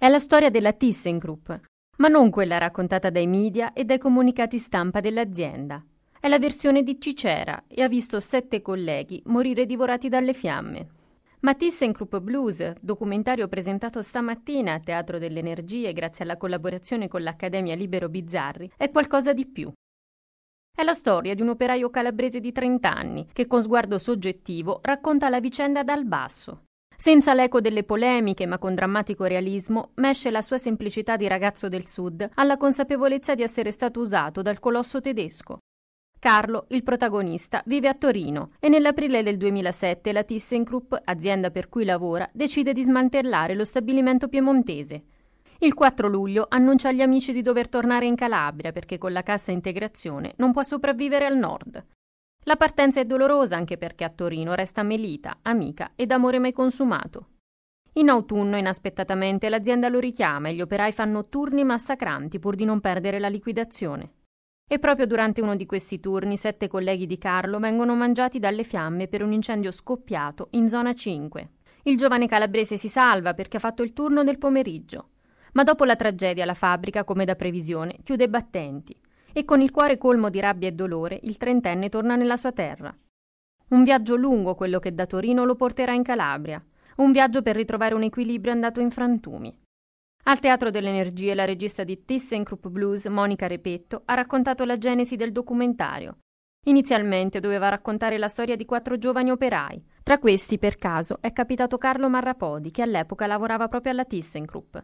È la storia della ThyssenKrupp, ma non quella raccontata dai media e dai comunicati stampa dell'azienda. È la versione di Cicera e ha visto sette colleghi morire divorati dalle fiamme. Ma ThyssenKrupp Blues, documentario presentato stamattina a Teatro delle Energie grazie alla collaborazione con l'Accademia Libero Bizzarri, è qualcosa di più. È la storia di un operaio calabrese di 30 anni che con sguardo soggettivo racconta la vicenda dal basso, senza l'eco delle polemiche, ma con drammatico realismo, mesce la sua semplicità di ragazzo del Sud alla consapevolezza di essere stato usato dal colosso tedesco. Carlo, il protagonista, vive a Torino e nell'aprile del 2007 la ThyssenKrupp, azienda per cui lavora, decide di smantellare lo stabilimento piemontese. Il 4 luglio annuncia agli amici di dover tornare in Calabria perché con la cassa integrazione non può sopravvivere al nord. La partenza è dolorosa anche perché a Torino resta Melita, amica ed amore mai consumato. In autunno, inaspettatamente, l'azienda lo richiama e gli operai fanno turni massacranti pur di non perdere la liquidazione. E proprio durante uno di questi turni, sette colleghi di Carlo vengono mangiati dalle fiamme per un incendio scoppiato in zona 5. Il giovane calabrese si salva perché ha fatto il turno nel pomeriggio. Ma dopo la tragedia, la fabbrica, come da previsione, chiude i battenti e con il cuore colmo di rabbia e dolore il trentenne torna nella sua terra. Un viaggio lungo quello che da Torino lo porterà in Calabria, un viaggio per ritrovare un equilibrio andato in frantumi. Al Teatro delle Energie la regista di ThyssenKrupp Blues, Monica Repetto, ha raccontato la genesi del documentario. Inizialmente doveva raccontare la storia di quattro giovani operai. Tra questi, per caso, è capitato Carlo Marrapodi, che all'epoca lavorava proprio alla ThyssenKrupp.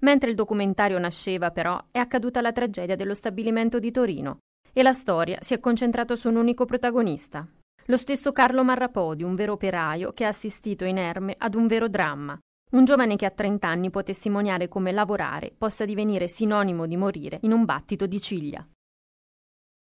Mentre il documentario nasceva, però, è accaduta la tragedia dello stabilimento di Torino e la storia si è concentrata su un unico protagonista. Lo stesso Carlo Marrapodi, un vero operaio che ha assistito inerme ad un vero dramma. Un giovane che a 30 anni può testimoniare come lavorare possa divenire sinonimo di morire in un battito di ciglia.